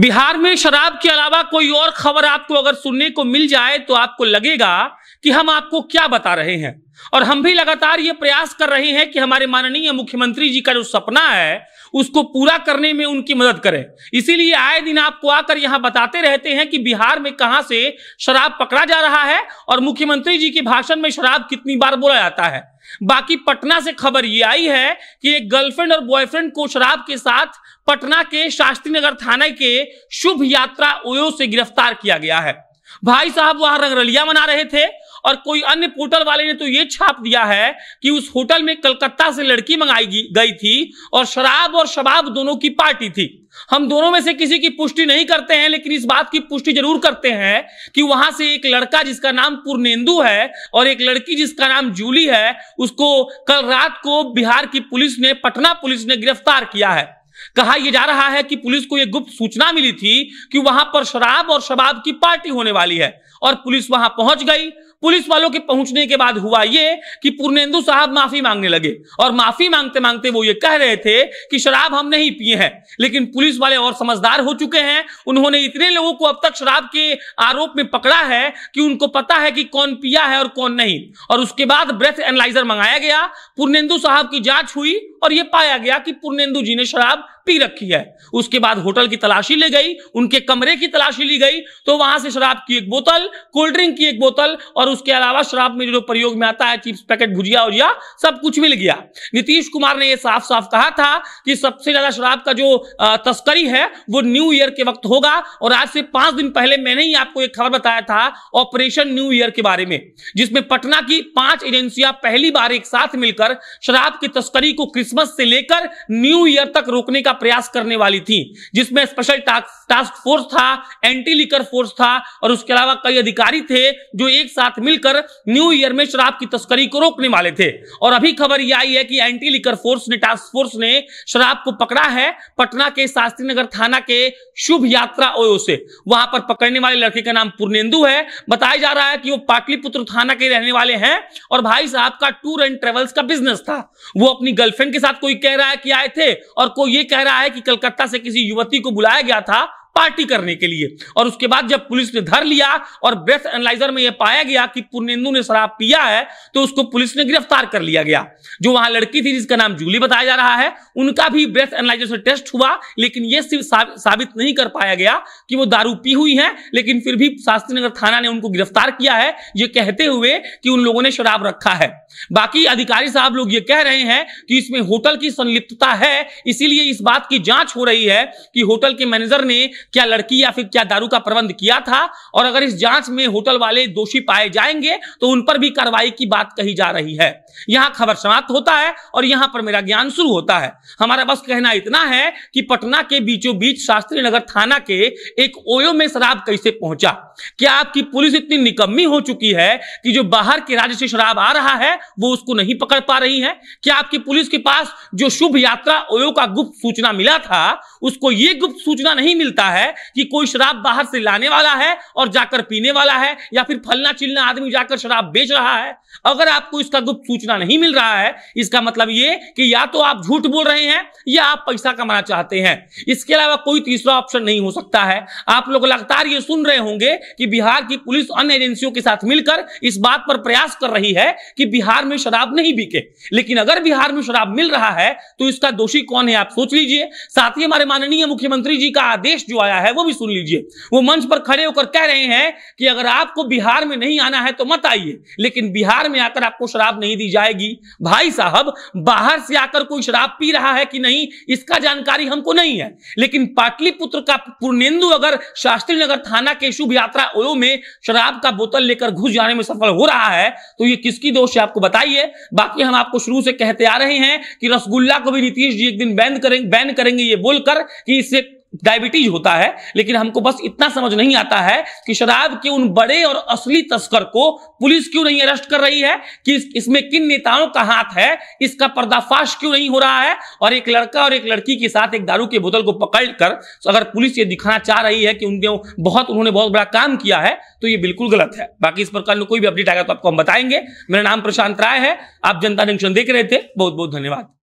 बिहार में शराब के अलावा कोई और खबर आपको अगर सुनने को मिल जाए तो आपको लगेगा कि हम आपको क्या बता रहे हैं और हम भी लगातार ये प्रयास कर रहे हैं कि हमारे माननीय मुख्यमंत्री जी का जो सपना है उसको पूरा करने में उनकी मदद करें इसीलिए आए दिन आपको आकर यहां बताते रहते हैं कि बिहार में कहां से शराब पकड़ा जा रहा है और मुख्यमंत्री जी के भाषण में शराब कितनी बार बोला जाता है बाकी पटना से खबर ये आई है कि एक गर्लफ्रेंड और बॉयफ्रेंड को शराब के साथ पटना के शास्त्री नगर थाने के शुभ यात्रा ओयो से गिरफ्तार किया गया है भाई साहब वहां रंगरलिया मना रहे थे और कोई अन्य पोर्टल वाले ने तो ये छाप दिया है कि उस होटल में कलकत्ता से लड़की मंगाई गई थी और शराब और शबाब दोनों की पार्टी थी हम दोनों में से किसी की पुष्टि नहीं करते हैं लेकिन इस बात की पुष्टि जरूर करते हैं कि वहां से एक लड़का जिसका नाम पूर्णेंदु है और एक लड़की जिसका नाम जूली है उसको कल रात को बिहार की पुलिस ने पटना पुलिस ने गिरफ्तार किया है कहा यह जा रहा है कि पुलिस को यह गुप्त सूचना मिली थी कि वहां पर शराब और शबाब की पार्टी होने वाली है और पुलिस वहां पहुंच गई पुलिस वालों के पहुंचने के बाद हुआ ये कि पूर्णेंदु साहब माफी मांगने लगे और माफी मांगते मांगते वो ये कह रहे थे कि शराब हम नहीं पिए हैं लेकिन पुलिस वाले और समझदार हो चुके हैं उन्होंने इतने लोगों को अब तक शराब के आरोप में पकड़ा है कि उनको पता है कि कौन पिया है और कौन नहीं और उसके बाद ब्रेथ एनालाइजर मंगाया गया पूर्णेंदु साहब की जांच हुई और यह पाया गया कि पूर्णेंदु जी ने शराब पी रखी है उसके बाद होटल की तलाशी ले गई उनके कमरे की तलाशी ली गई तो वहां से शराब की एक बोतल कोल्ड ड्रिंक की एक बोतल और और उसके अलावा शराब में जो प्रयोग में आता है चिप्स पैकेट भुजिया और या सब कुछ मिल गया नीतीश कुमार ने यह साफ साफ कहा था कि सबसे ज्यादा शराब का जो तस्करी है वो न्यू ईयर के वक्त होगा और आज से पांच दिन पहले मैंने ही आपको एक खबर बताया था ऑपरेशन न्यू ईयर के बारे में जिसमें पटना की पांच एजेंसियां पहली बार एक साथ मिलकर शराब की तस्करी को क्रिसमस से लेकर न्यू ईयर तक रोकने का प्रयास करने वाली थी जिसमें स्पेशल टास्क फोर्स था एंटी लिकर फोर्स था और उसके अलावा कई अधिकारी थे जो एक साथ साथ मिलकर न्यू ईयर में शराब की तस्करी को रोकने वाले थे और अभी खबर यह आई है कि एंटी लिकर फोर्स ने टास्क फोर्स ने शराब को पकड़ा है पटना के शास्त्री नगर थाना के शुभ यात्रा ओयो से वहां पर पकड़ने वाले लड़के का नाम पूर्णेंदु है बताया जा रहा है कि वो पाटलिपुत्र थाना के रहने वाले हैं और भाई साहब का टूर एंड ट्रेवल्स का बिजनेस था वो अपनी गर्लफ्रेंड के साथ कोई कह रहा है कि आए थे और कोई ये कह रहा है कि कलकत्ता से किसी युवती को बुलाया गया था पार्टी करने के लिए और उसके बाद जब पुलिस ने धर लिया और ब्रेथ एनालाइजर में यह पाया गया कि पूर्णेंदु ने शराब पिया है तो उसको पुलिस ने गिरफ्तार कर लिया गया जो वहां लड़की थी जिसका नाम जूली बताया जा रहा है उनका भी ब्रेथ एनालाइजर से टेस्ट हुआ लेकिन यह सिर्फ साबित नहीं कर पाया गया कि वो दारू पी हुई है लेकिन फिर भी शास्त्री नगर थाना ने उनको गिरफ्तार किया है ये कहते हुए कि उन लोगों ने शराब रखा है बाकी अधिकारी साहब लोग ये कह रहे हैं कि इसमें होटल की संलिप्तता है इसीलिए इस बात की जांच हो रही है कि होटल के मैनेजर ने क्या लड़की या फिर क्या दारू का प्रबंध किया था और अगर इस जांच में होटल वाले दोषी पाए जाएंगे तो उन पर भी कार्रवाई की बात कही जा रही है यहां खबर समाप्त होता है और यहां पर मेरा ज्ञान शुरू होता है हमारा बस कहना इतना है कि पटना के बीचों बीच शास्त्री नगर थाना के एक ओयो में शराब कैसे पहुंचा क्या आपकी पुलिस इतनी निकम्मी हो चुकी है कि जो बाहर के राज्य से शराब आ रहा है वो उसको नहीं पकड़ पा रही है क्या आपकी पुलिस के पास जो शुभ यात्रा ओयो का गुप्त सूचना मिला था उसको ये गुप्त सूचना नहीं मिलता रहा है कि कोई शराब बाहर से लाने वाला है और जाकर पीने वाला है या फिर फलना चिलना आदमी जाकर शराब बेच रहा है अगर आपको इसका गुप्त सूचना नहीं मिल रहा है इसका मतलब ये कि या तो आप झूठ बोल रहे हैं या आप पैसा कमाना चाहते हैं इसके अलावा कोई तीसरा ऑप्शन नहीं हो सकता है आप लोग लगातार ये सुन रहे होंगे कि बिहार की पुलिस अन्य एजेंसियों के साथ मिलकर इस बात पर प्रयास कर रही है कि बिहार में शराब नहीं बिके लेकिन अगर बिहार में शराब मिल रहा है तो इसका दोषी कौन है आप सोच लीजिए साथ ही हमारे माननीय मुख्यमंत्री जी का आदेश जो आया है वो भी सुन लीजिए वो मंच पर खड़े होकर कह रहे हैं कि अगर आपको बिहार में नहीं आना है तो मत आइए लेकिन बिहार में आकर आपको शराब नहीं दी जाएगी भाई साहब बाहर से आकर कोई शराब पी रहा है कि नहीं इसका जानकारी हमको नहीं है लेकिन पाटलिपुत्र का पूर्णेंदु अगर शास्त्री नगर थाना के शुभ यात्रा ओयो में शराब का बोतल लेकर घुस जाने में सफल हो रहा है तो ये किसकी दोष है आपको बताइए बाकी हम आपको शुरू से कहते आ रहे हैं कि रसगुल्ला को भी नीतीश जी एक दिन बैन करेंगे बैन करेंगे ये बोलकर कि इससे डायबिटीज होता है लेकिन हमको बस इतना समझ नहीं आता है कि शराब के उन बड़े और असली तस्कर को पुलिस क्यों नहीं अरेस्ट कर रही है कि इस, इसमें किन नेताओं का हाथ है इसका पर्दाफाश क्यों नहीं हो रहा है और एक लड़का और एक लड़की के साथ एक दारू के बोतल को पकड़ कर तो अगर पुलिस ये दिखाना चाह रही है कि उनके बहुत उन्होंने बहुत बड़ा काम किया है तो ये बिल्कुल गलत है बाकी इस प्रकार कोई भी अपडेट आएगा तो आपको हम बताएंगे मेरा नाम प्रशांत राय है आप जनता जंक्शन देख रहे थे बहुत बहुत धन्यवाद